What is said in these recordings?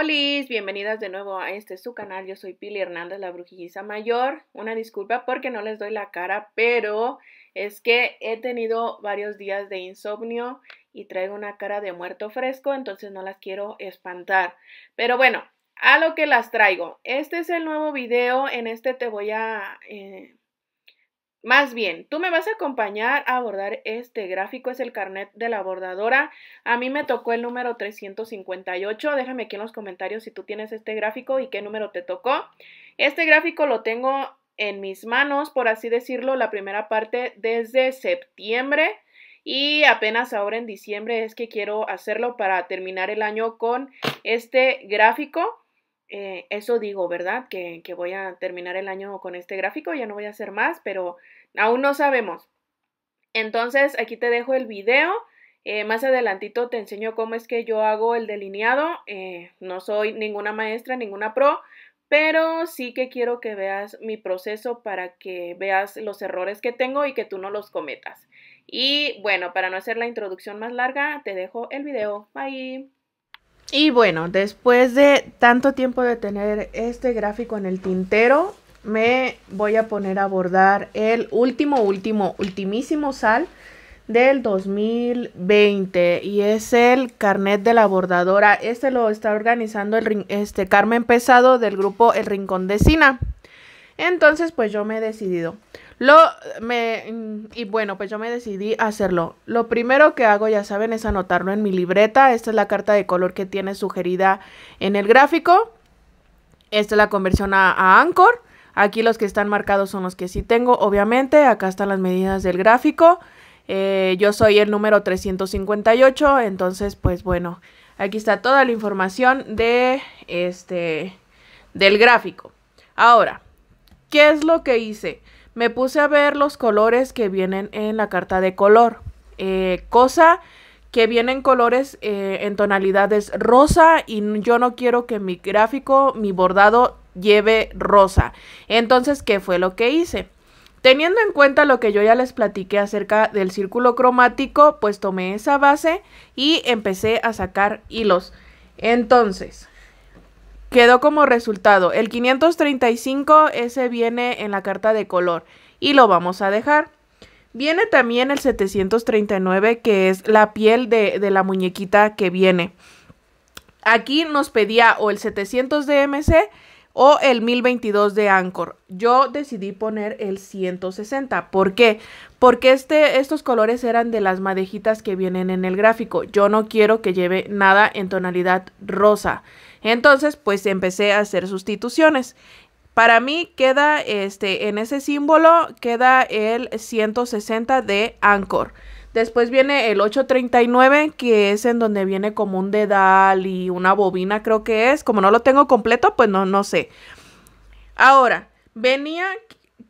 Holis, bienvenidas de nuevo a este su canal. Yo soy Pili Hernández, la Brujilliza mayor. Una disculpa porque no les doy la cara, pero es que he tenido varios días de insomnio y traigo una cara de muerto fresco, entonces no las quiero espantar. Pero bueno, a lo que las traigo. Este es el nuevo video. En este te voy a eh, más bien, tú me vas a acompañar a abordar este gráfico, es el carnet de la bordadora. A mí me tocó el número 358. Déjame aquí en los comentarios si tú tienes este gráfico y qué número te tocó. Este gráfico lo tengo en mis manos, por así decirlo, la primera parte desde septiembre y apenas ahora en diciembre es que quiero hacerlo para terminar el año con este gráfico. Eh, eso digo, ¿verdad? Que, voy a terminar el año con este gráfico, ya no voy a hacer más, pero aún no sabemos. Entonces, aquí te dejo el video. Eh, más adelantito te enseño cómo es que yo hago el delineado. Eh, no soy ninguna maestra, ninguna pro, pero sí que quiero que veas mi proceso para que veas los errores que tengo y que tú no los cometas. Y bueno, para no hacer la introducción más larga, te dejo el video. Bye. Y bueno, después de tanto tiempo de tener este gráfico en el tintero, me voy a poner a bordar el último, último, ultimísimo sal del 2020 y es el carnet de la bordadora. Este lo está organizando el, este, Carmen Pesado del grupo El Rincón de Sina. Entonces, pues yo me he decidido. Lo, y bueno, pues yo me decidí a hacerlo. Lo primero que hago, ya saben, es anotarlo en mi libreta. Esta es la carta de color que tiene sugerida en el gráfico. Esta es la conversión a, a Anchor. Aquí los que están marcados son los que sí tengo, obviamente. Acá están las medidas del gráfico. Eh, yo soy el número 358, entonces pues bueno, aquí está toda la información de este del gráfico. Ahora, ¿qué es lo que hice? me puse a ver los colores que vienen en la carta de color. Eh, cosa que vienen colores eh, en tonalidades rosa y yo no quiero que mi gráfico, mi bordado lleve rosa. Entonces, ¿qué fue lo que hice? Teniendo en cuenta lo que yo ya les platiqué acerca del círculo cromático, pues tomé esa base y empecé a sacar hilos. Entonces, quedó como resultado. El 535 ese viene en la carta de color y lo vamos a dejar. Viene también el 739 que es la piel de, la muñequita que viene. Aquí nos pedía o el 700 de MC o el 1022 de Anchor. Yo decidí poner el 160. ¿Por qué? Porque este, estos colores eran de las madejitas que vienen en el gráfico. Yo no quiero que lleve nada en tonalidad rosa. Entonces, pues empecé a hacer sustituciones. Para mí queda este en ese símbolo queda el 160 de Anchor. Después viene el 839, que es en donde viene como un dedal y una bobina, creo que es. Como no lo tengo completo, pues no, no sé. Ahora, venía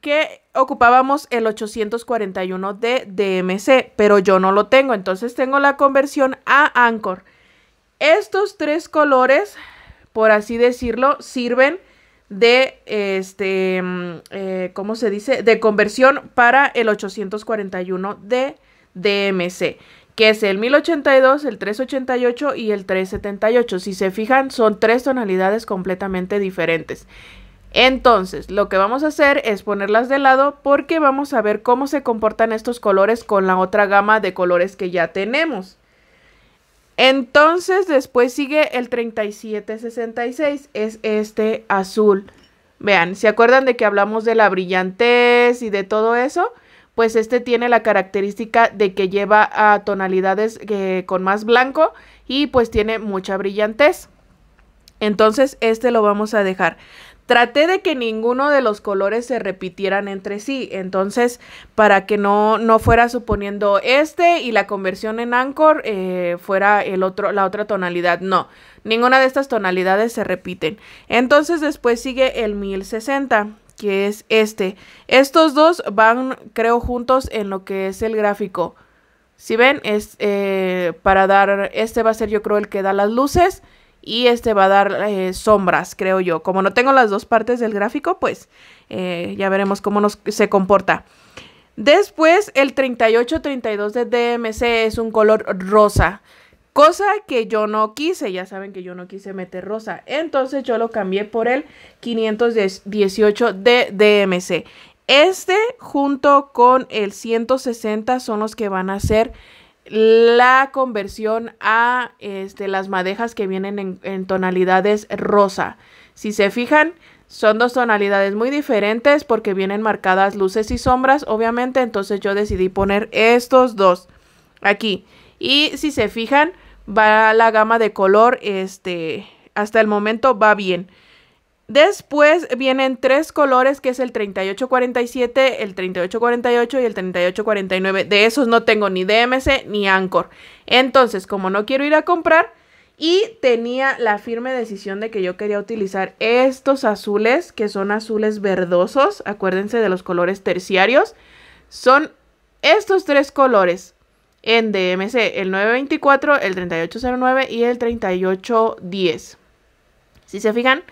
que ocupábamos el 841 de DMC, pero yo no lo tengo, entonces tengo la conversión a Anchor. Estos tres colores por así decirlo, sirven de, este, mm, eh, ¿cómo se dice? De conversión para el 841 de DMC, que es el 1082, el 388 y el 378. Si se fijan, son tres tonalidades completamente diferentes. Entonces, lo que vamos a hacer es ponerlas de lado porque vamos a ver cómo se comportan estos colores con la otra gama de colores que ya tenemos. Entonces después sigue el 3766, es este azul. Vean, ¿se acuerdan de que hablamos de la brillantez y de todo eso? Pues este tiene la característica de que lleva a tonalidades eh, con más blanco y pues tiene mucha brillantez. Entonces este lo vamos a dejar traté de que ninguno de los colores se repitieran entre sí. Entonces, para que no, fuera suponiendo este y la conversión en Anchor eh, fuera el otro, la otra tonalidad. No, ninguna de estas tonalidades se repiten. Entonces, después sigue el 1060 que es este. Estos dos van, creo, juntos en lo que es el gráfico. Si ven, es eh, para dar, este va a ser yo creo el que da las luces y este va a dar eh, sombras, creo yo. Como no tengo las dos partes del gráfico, pues eh, ya veremos cómo nos, se comporta. Después, el 3832 de DMC es un color rosa, cosa que yo no quise, ya saben que yo no quise meter rosa. Entonces yo lo cambié por el 518 de DMC. Este junto con el 160 son los que van a ser la conversión a este, las madejas que vienen en, en tonalidades rosa. Si se fijan, son dos tonalidades muy diferentes porque vienen marcadas luces y sombras, obviamente, entonces yo decidí poner estos dos aquí. Y si se fijan, va la gama de color, este, hasta el momento va bien. Después vienen tres colores, que es el 3847, el 3848 y el 3849. De esos no tengo ni DMC ni Anchor. Entonces, como no quiero ir a comprar y tenía la firme decisión de que yo quería utilizar estos azules, que son azules verdosos, acuérdense de los colores terciarios, son estos tres colores en DMC, el 924, el 3809 y el 3810. Si se fijan,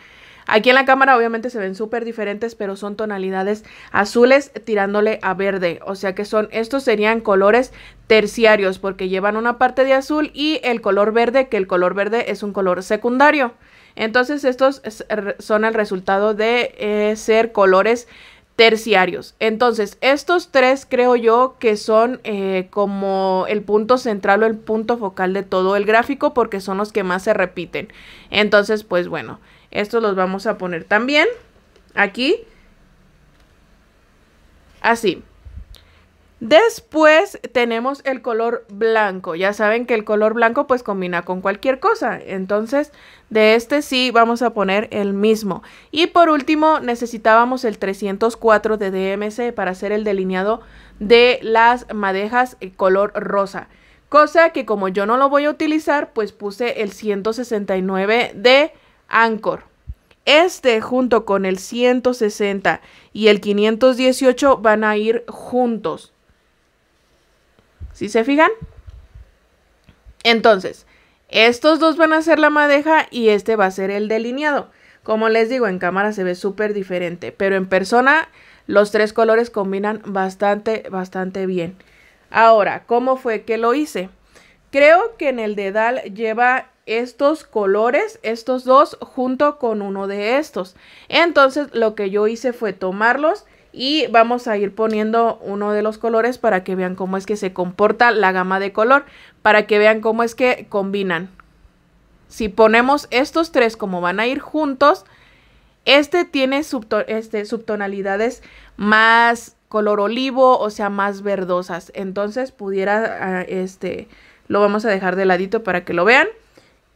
Aquí en la cámara obviamente se ven súper diferentes, pero son tonalidades azules tirándole a verde. O sea que son, estos serían colores terciarios porque llevan una parte de azul y el color verde, que el color verde es un color secundario. Entonces estos son el resultado de eh, ser colores terciarios. Entonces, estos tres creo yo que son eh, como el punto central o el punto focal de todo el gráfico porque son los que más se repiten. Entonces, pues bueno, estos los vamos a poner también aquí. Así. Después tenemos el color blanco. Ya saben que el color blanco pues combina con cualquier cosa. Entonces de este sí vamos a poner el mismo. Y por último necesitábamos el 304 de DMC para hacer el delineado de las madejas color rosa. Cosa que como yo no lo voy a utilizar pues puse el 169 de ancor, Este junto con el 160 y el 518 van a ir juntos. ¿Sí se fijan? Entonces, estos dos van a ser la madeja y este va a ser el delineado. Como les digo, en cámara se ve súper diferente, pero en persona los tres colores combinan bastante, bastante bien. Ahora, ¿cómo fue que lo hice? Creo que en el dedal lleva estos colores, estos dos, junto con uno de estos. Entonces lo que yo hice fue tomarlos y vamos a ir poniendo uno de los colores para que vean cómo es que se comporta la gama de color, para que vean cómo es que combinan. Si ponemos estos tres como van a ir juntos, este tiene este, subtonalidades más color olivo, o sea, más verdosas. Entonces pudiera, ah, este, lo vamos a dejar de ladito para que lo vean.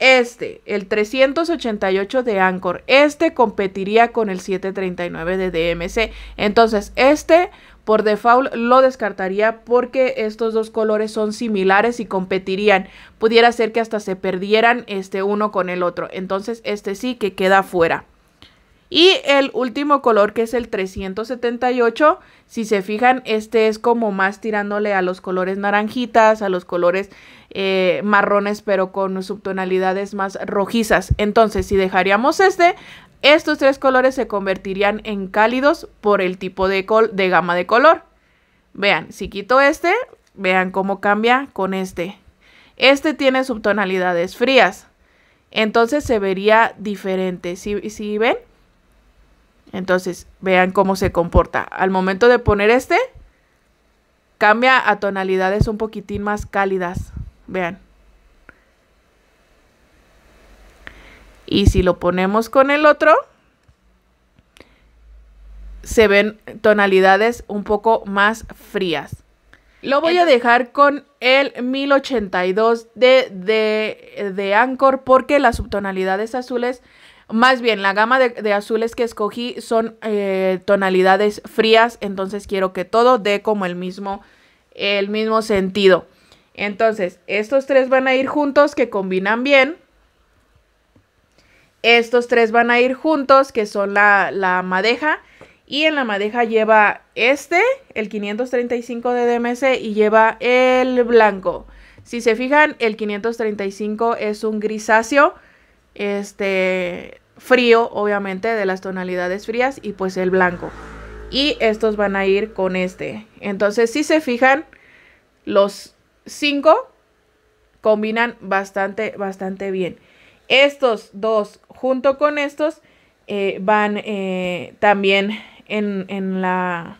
Este, el 388 de Anchor, este competiría con el 739 de DMC. Entonces, este por default lo descartaría porque estos dos colores son similares y competirían. Pudiera ser que hasta se perdieran este uno con el otro. Entonces, este sí que queda fuera. Y el último color que es el 378, si se fijan, este es como más tirándole a los colores naranjitas, a los colores eh, marrones, pero con subtonalidades más rojizas. Entonces, si dejaríamos este, estos tres colores se convertirían en cálidos por el tipo de, col de gama de color. Vean, si quito este, vean cómo cambia con este. Este tiene subtonalidades frías. Entonces se vería diferente. Si, si ven, entonces, vean cómo se comporta. Al momento de poner este, cambia a tonalidades un poquitín más cálidas. Vean. Y si lo ponemos con el otro, se ven tonalidades un poco más frías. Lo voy a dejar con el 1082 de, de, de Anchor porque las subtonalidades azules más bien, la gama de, azules que escogí son eh, tonalidades frías, entonces quiero que todo dé como el mismo, el mismo sentido. Entonces, estos tres van a ir juntos que combinan bien. Estos tres van a ir juntos que son la, la madeja. Y en la madeja lleva este, el 535 de DMC, y lleva el blanco. Si se fijan, el 535 es un grisáceo. Este, frío, obviamente, de las tonalidades frías y pues el blanco. Y estos van a ir con este. Entonces, si se fijan, los cinco combinan bastante, bastante bien. Estos dos junto con estos eh, van eh, también en, en, la...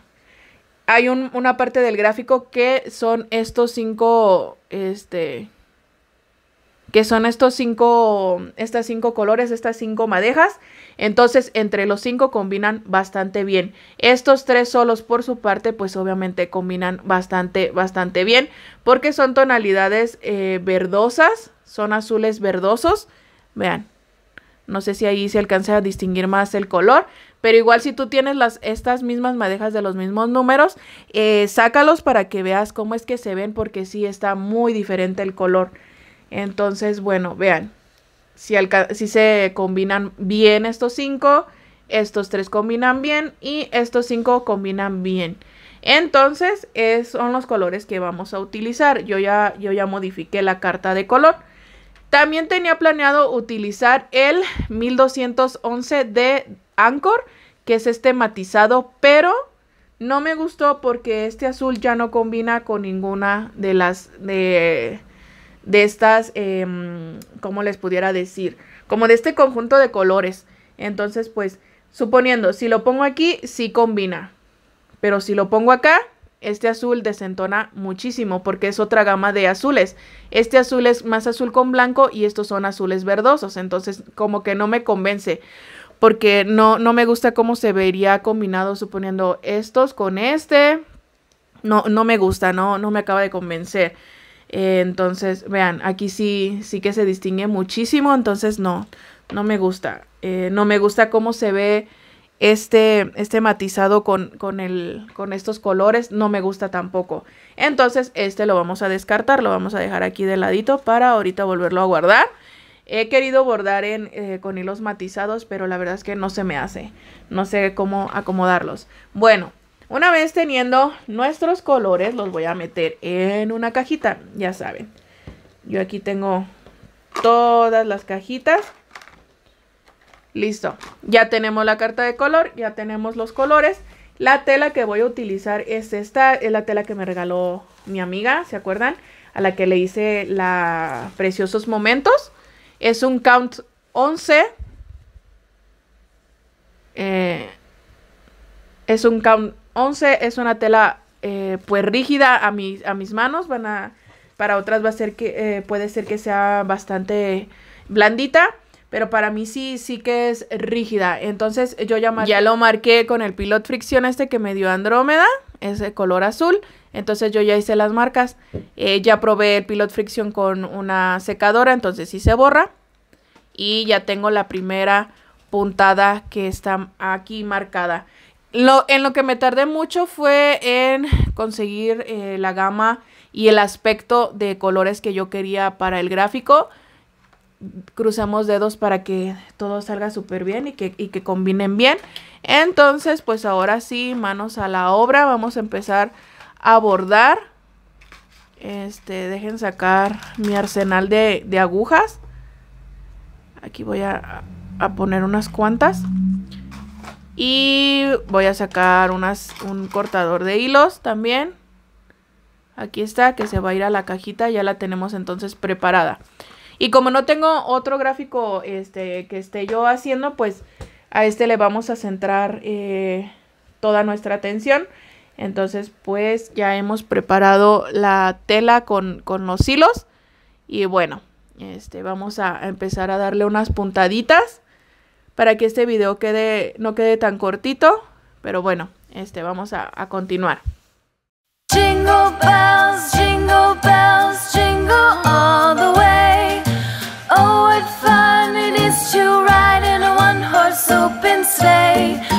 Hay una parte del gráfico que son estos cinco, este, que son estos cinco, estas cinco colores, estas cinco madejas. Entonces, entre los cinco combinan bastante bien. Estos tres solos por su parte, pues obviamente combinan bastante, bastante bien, porque son tonalidades eh, verdosas, son azules verdosos. Vean, no sé si ahí se alcanza a distinguir más el color, pero igual si tú tienes las, estas mismas madejas de los mismos números, eh, sácalos para que veas cómo es que se ven, porque sí está muy diferente el color. Entonces, bueno, vean, si, se combinan bien estos cinco, estos tres combinan bien y estos cinco combinan bien. Entonces, son los colores que vamos a utilizar. Yo ya, yo ya modifiqué la carta de color. También tenía planeado utilizar el 1211 de Anchor, que es este matizado, pero no me gustó porque este azul ya no combina con ninguna de las de de estas, eh, ¿cómo les pudiera decir? Como de este conjunto de colores. Entonces, pues, suponiendo, si lo pongo aquí, sí combina. Pero si lo pongo acá, este azul desentona muchísimo porque es otra gama de azules. Este azul es más azul con blanco y estos son azules verdosos. Entonces, como que no me convence porque no, no me gusta cómo se vería combinado suponiendo estos con este. No, no me gusta, no, no me acaba de convencer. Eh, entonces, vean, aquí sí, sí que se distingue muchísimo, entonces no, no me gusta. Eh, no me gusta cómo se ve este, este matizado con, con, con estos colores, no me gusta tampoco. Entonces este lo vamos a descartar, lo vamos a dejar aquí de ladito para ahorita volverlo a guardar. He querido bordar en, eh, con hilos matizados, pero la verdad es que no se me hace. No sé cómo acomodarlos. Bueno, una vez teniendo nuestros colores, los voy a meter en una cajita, ya saben. Yo aquí tengo todas las cajitas. Listo, ya tenemos la carta de color, ya tenemos los colores. La tela que voy a utilizar es esta, es la tela que me regaló mi amiga, ¿se acuerdan? A la que le hice la Preciosos Momentos. Es un count 11. Eh, es un count 11 es una tela eh, pues rígida a mis, a mis manos, van a, para otras va a ser que, eh, puede ser que sea bastante blandita, pero para mí sí, sí que es rígida. Entonces yo ya, ya lo marqué con el Pilot Fricción este que me dio Andrómeda, es de color azul, entonces yo ya hice las marcas, eh, ya probé el Pilot Fricción con una secadora, entonces sí se borra y ya tengo la primera puntada que está aquí marcada. Lo, en lo que me tardé mucho fue en conseguir eh, la gama y el aspecto de colores que yo quería para el gráfico. Cruzamos dedos para que todo salga súper bien y que, combinen bien. Entonces, pues ahora sí, manos a la obra. Vamos a empezar a bordar. Este, dejen sacar mi arsenal de, agujas. Aquí voy a, a poner unas cuantas. Y voy a sacar unas, un cortador de hilos también. Aquí está, que se va a ir a la cajita, ya la tenemos entonces preparada. Y como no tengo otro gráfico este, que esté yo haciendo, pues a este le vamos a centrar eh, toda nuestra atención. Entonces, pues ya hemos preparado la tela con, con los hilos. Y bueno, este, vamos a empezar a darle unas puntaditas para que este video quede, no quede tan cortito, pero bueno, este, vamos a, a continuar. Jingle bells, jingle bells, jingle all the way. Oh, what fun it is to ride in a one-horse open sleigh.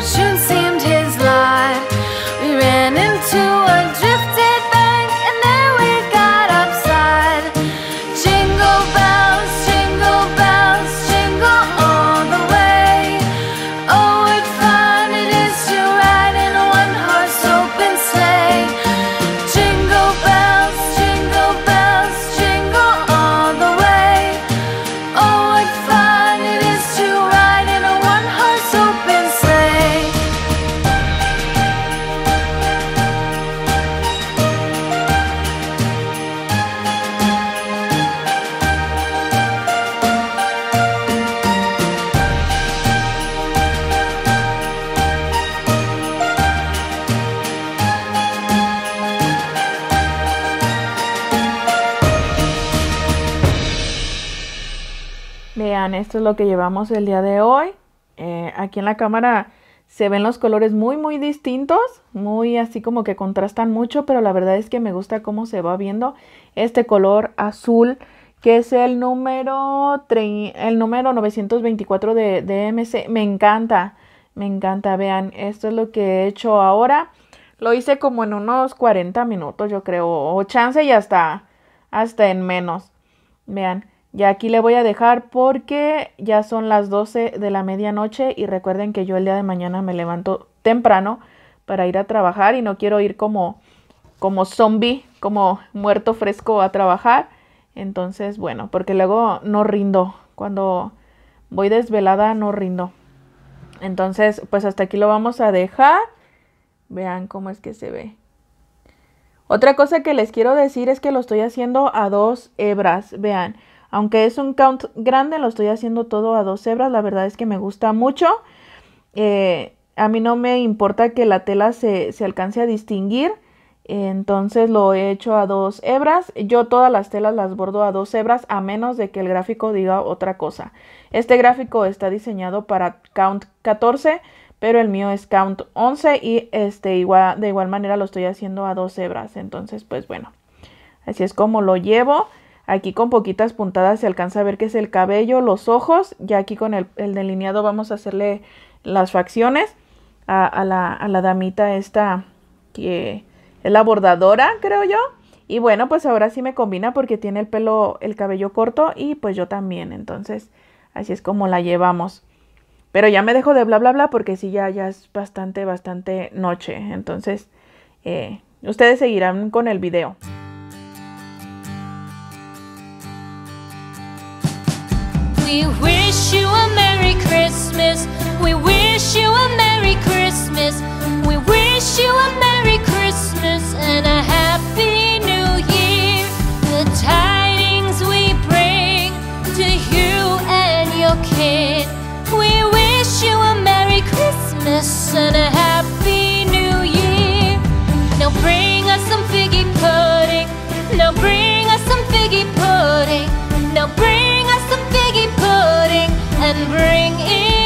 fortune seems esto es lo que llevamos el día de hoy. Eh, aquí en la cámara se ven los colores muy, muy distintos, muy así como que contrastan mucho, pero la verdad es que me gusta cómo se va viendo este color azul, que es el número, el número 924 de, DMC, Me encanta, me encanta. Vean, esto es lo que he hecho ahora. Lo hice como en unos 40 minutos, yo creo, o chance y hasta en menos. Vean, ya aquí le voy a dejar porque ya son las 12 de la medianoche y recuerden que yo el día de mañana me levanto temprano para ir a trabajar y no quiero ir como como zombie, como muerto fresco a trabajar. Entonces, bueno, porque luego no rindo. Cuando voy desvelada no rindo. Entonces, pues hasta aquí lo vamos a dejar. Vean cómo es que se ve. Otra cosa que les quiero decir es que lo estoy haciendo a dos hebras. Vean, aunque es un count grande, lo estoy haciendo todo a dos hebras. La verdad es que me gusta mucho. Eh, a mí no me importa que la tela se, se alcance a distinguir. Entonces lo he hecho a dos hebras. Yo todas las telas las bordo a dos hebras a menos de que el gráfico diga otra cosa. Este gráfico está diseñado para count 14, pero el mío es count 11 y este de igual manera lo estoy haciendo a dos hebras. Entonces pues bueno, así es como lo llevo. Aquí con poquitas puntadas se alcanza a ver que es el cabello, los ojos. Ya aquí con el, delineado vamos a hacerle las facciones a, la, damita esta que es la bordadora, creo yo. Y bueno, pues ahora sí me combina porque tiene el pelo, el cabello corto y pues yo también. Entonces, así es como la llevamos. Pero ya me dejo de bla, bla, bla porque sí, ya, ya es bastante, bastante noche. Entonces, eh, ustedes seguirán con el video. We wish you a Merry Christmas. We wish you a Merry Christmas. We wish you a Merry Christmas and a Happy New Year. The tidings we bring to you and your kid. We wish you a Merry Christmas and a and bring in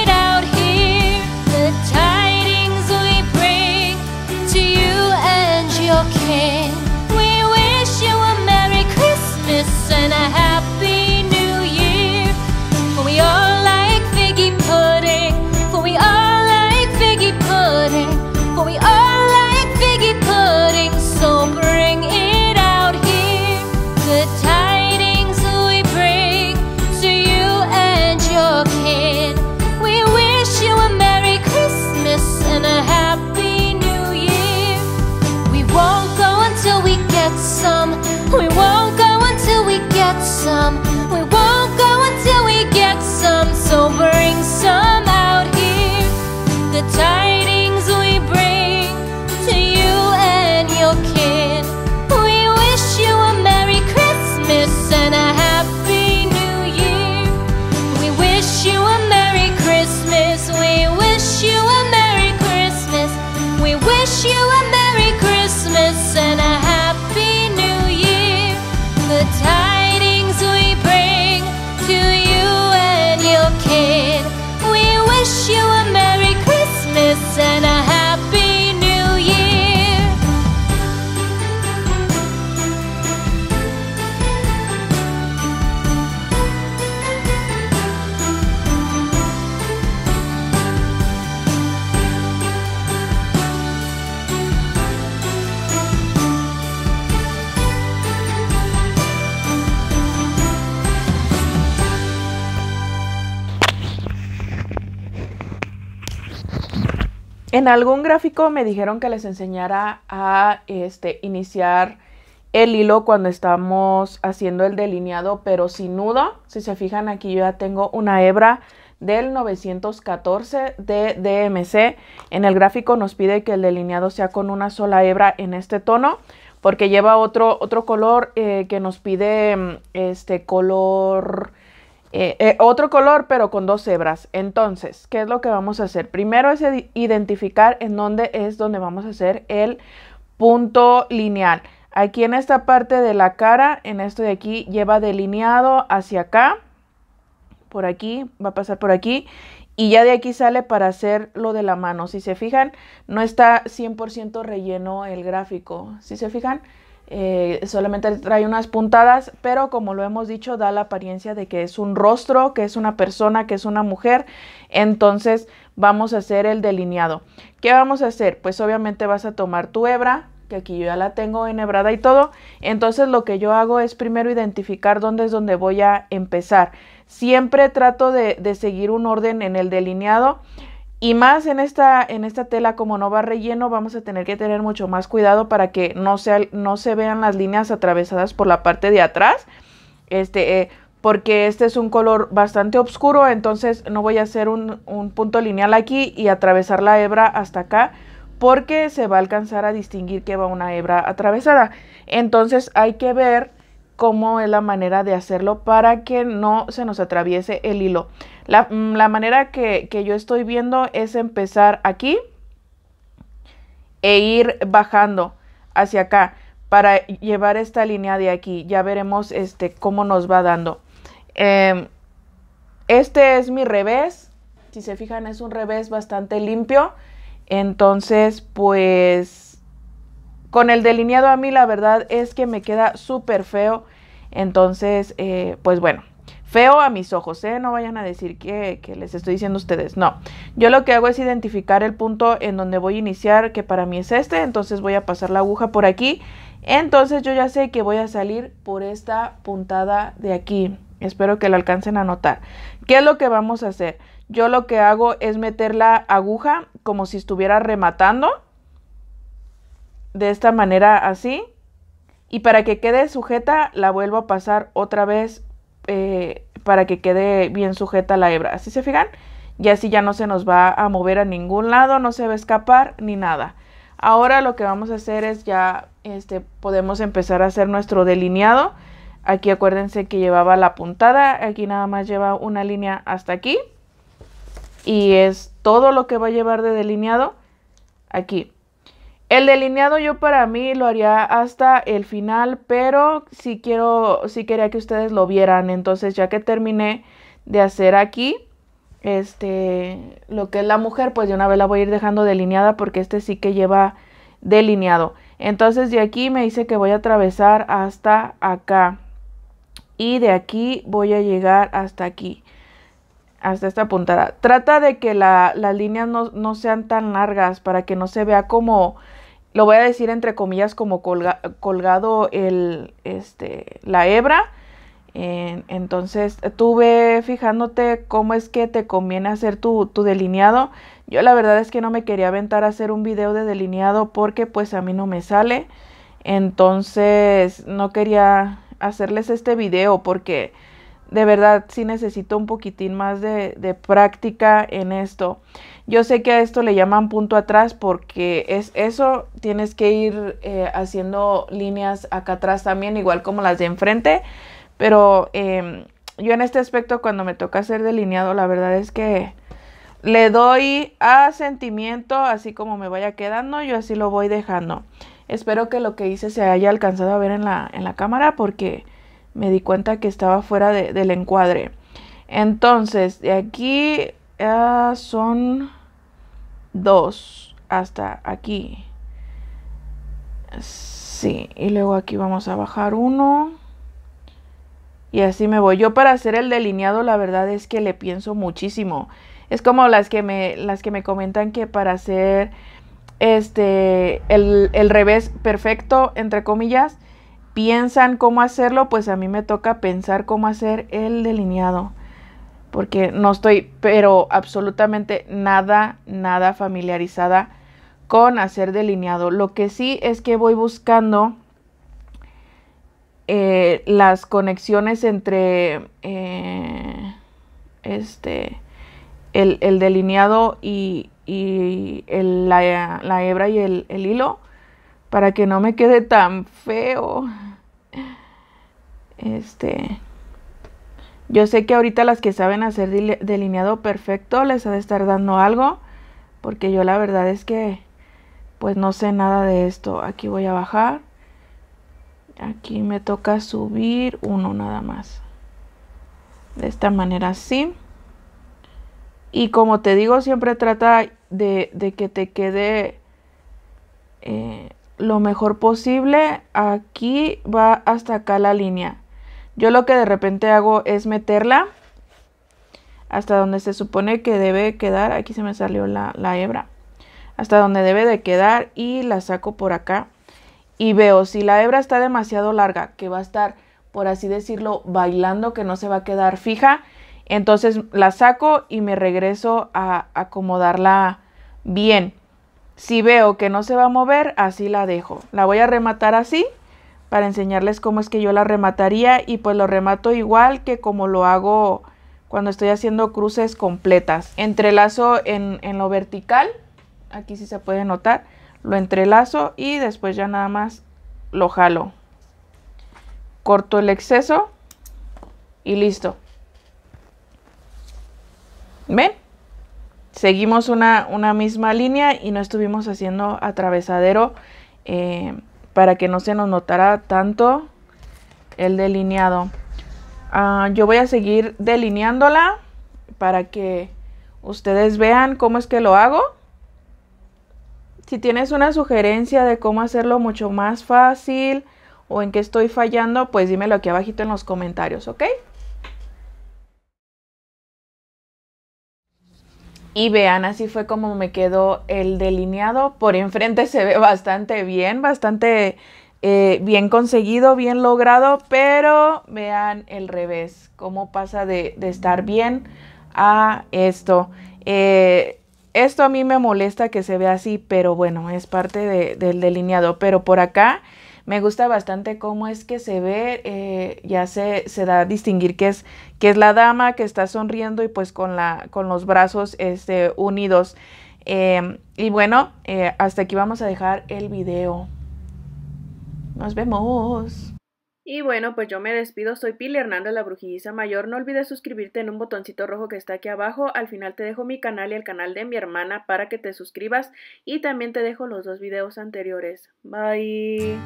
En algún gráfico me dijeron que les enseñara a este, iniciar el hilo cuando estamos haciendo el delineado, pero sin nudo. Si se fijan aquí yo ya tengo una hebra del 914 de DMC. En el gráfico nos pide que el delineado sea con una sola hebra en este tono porque lleva otro, otro color eh, que nos pide este color eh, eh, otro color, pero con dos hebras. Entonces, ¿qué es lo que vamos a hacer? Primero es identificar en dónde es donde vamos a hacer el punto lineal. Aquí en esta parte de la cara, en esto de aquí, lleva delineado hacia acá. Por aquí, va a pasar por aquí. Y ya de aquí sale para hacer lo de la mano. Si se fijan, no está 100% relleno el gráfico. Si se fijan, eh, solamente trae unas puntadas, pero como lo hemos dicho, da la apariencia de que es un rostro, que es una persona, que es una mujer. Entonces vamos a hacer el delineado. ¿Qué vamos a hacer? Pues obviamente vas a tomar tu hebra, que aquí yo ya la tengo enhebrada y todo. Entonces lo que yo hago es primero identificar dónde es donde voy a empezar. Siempre trato de seguir un orden en el delineado. Y más en esta, en esta tela, como no va relleno, vamos a tener que tener mucho más cuidado para que no, no se vean las líneas atravesadas por la parte de atrás. Este, eh, porque este es un color bastante oscuro, entonces no voy a hacer un, punto lineal aquí y atravesar la hebra hasta acá, porque se va a alcanzar a distinguir que va una hebra atravesada. Entonces hay que ver cómo es la manera de hacerlo para que no se nos atraviese el hilo. La, mm, manera que, yo estoy viendo es empezar aquí e ir bajando hacia acá para llevar esta línea de aquí. Ya veremos este, cómo nos va dando. Em, este es mi revés. Si se fijan es un revés bastante limpio. Entonces pues con el delineado a mí la verdad es que me queda súper feo. Entonces, eh, pues bueno, feo a mis ojos, ¿eh? No vayan a decir que, que, les estoy diciendo a ustedes. No, yo lo que hago es identificar el punto en donde voy a iniciar, que para mí es este. Entonces voy a pasar la aguja por aquí. Entonces yo ya sé que voy a salir por esta puntada de aquí. Espero que lo alcancen a notar. ¿Qué es lo que vamos a hacer? Yo lo que hago es meter la aguja como si estuviera rematando de esta manera así y para que quede sujeta la vuelvo a pasar otra vez eh, para que quede bien sujeta la hebra. Así se fijan y así ya no se nos va a mover a ningún lado, no se va a escapar ni nada. Ahora lo que vamos a hacer es ya este, podemos empezar a hacer nuestro delineado. Aquí acuérdense que llevaba la puntada, aquí nada más lleva una línea hasta aquí. Y es todo lo que va a llevar de delineado aquí. El delineado yo para mí lo haría hasta el final, pero sí quiero, sí quería que ustedes lo vieran. Entonces ya que terminé de hacer aquí, este, lo que es la mujer, pues de una vez la voy a ir dejando delineada porque este sí que lleva delineado. Entonces de aquí me dice que voy a atravesar hasta acá y de aquí voy a llegar hasta aquí hasta esta puntada. Trata de que las líneas no, no, sean tan largas para que no se vea como lo voy a decir entre comillas como colgado el, este, la hebra. entonces tuve fijándote cómo es que te conviene hacer tu, tu, delineado. Yo la verdad es que no me quería aventar a hacer un video de delineado porque pues a mí no me sale. Entonces no quería hacerles este video porque de verdad sí necesito un poquitín más de, práctica en esto. Yo sé que a esto le llaman punto atrás porque es eso, tienes que ir eh, haciendo líneas acá atrás también, igual como las de enfrente, pero em, yo en este aspecto cuando me toca hacer delineado, la verdad es que le doy a sentimiento, así como me vaya quedando, yo así lo voy dejando. Espero que lo que hice se haya alcanzado a ver en la, en la cámara porque me di cuenta que estaba fuera del encuadre. Entonces, de aquí ah, son dos hasta aquí. Sí, y luego aquí vamos a bajar uno. Y así me voy. Yo para hacer el delineado, la verdad es que le pienso muchísimo. Es como las que me, las que me comentan que para hacer este el, el revés perfecto, entre comillas, piensan cómo hacerlo, pues a mí me toca pensar cómo hacer el delineado. Porque no estoy, pero absolutamente nada, nada familiarizada con hacer delineado. Lo que sí es que voy buscando eh, las conexiones entre eh, este, el, delineado y, la, hebra y el hilo para que no me quede tan feo. Este. Yo sé que ahorita las que saben hacer delineado perfecto les ha de estar dando algo. Porque yo la verdad es que pues no sé nada de esto. Aquí voy a bajar. Aquí me toca subir uno nada más. De esta manera así. Y como te digo, siempre trata de, de que te quede eh, lo mejor posible. Aquí va hasta acá la línea. Yo lo que de repente hago es meterla hasta donde se supone que debe quedar. Aquí se me salió la, la hebra. Hasta donde debe de quedar y la saco por acá. Y veo si la hebra está demasiado larga, que va a estar, por así decirlo, bailando, que no se va a quedar fija. Entonces la saco y me regreso a acomodarla bien. Si veo que no se va a mover, así la dejo. La voy a rematar así para enseñarles cómo es que yo la remataría y pues lo remato igual que como lo hago cuando estoy haciendo cruces completas. Entrelazo en, lo vertical, aquí sí se puede notar, lo entrelazo y después ya nada más lo jalo. Corto el exceso y listo. ¿Ven? seguimos una, misma línea y no estuvimos haciendo atravesadero eh, para que no se nos notara tanto el delineado. Ah, yo voy a seguir delineándola para que ustedes vean cómo es que lo hago. Si tienes una sugerencia de cómo hacerlo mucho más fácil o en qué estoy fallando, pues dímelo aquí abajito en los comentarios, ¿ok? Y vean, así fue como me quedó el delineado. Por enfrente se ve bastante bien, bastante eh, bien conseguido, bien logrado, pero vean el revés, cómo pasa de, estar bien a esto. Eh, esto a mí me molesta que se vea así, pero bueno, es parte del delineado. Pero por acá me gusta bastante cómo es que se ve, eh, ya se, se, da a distinguir que es, que es la dama que está sonriendo y pues con, la, con los brazos este, unidos. Em, y bueno, eh, hasta aquí vamos a dejar el video. Nos vemos. Y bueno, pues yo me despido, soy Pili Hernando, la brujilliza mayor. No olvides suscribirte en un botoncito rojo que está aquí abajo. Al final te dejo mi canal y el canal de mi hermana para que te suscribas. Y también te dejo los dos videos anteriores. Bye.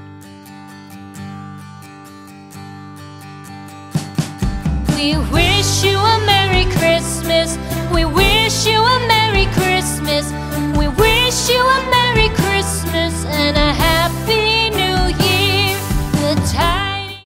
We wish you a Merry Christmas. We wish you a Merry Christmas. We wish you a Merry Christmas and a Happy New Year. time.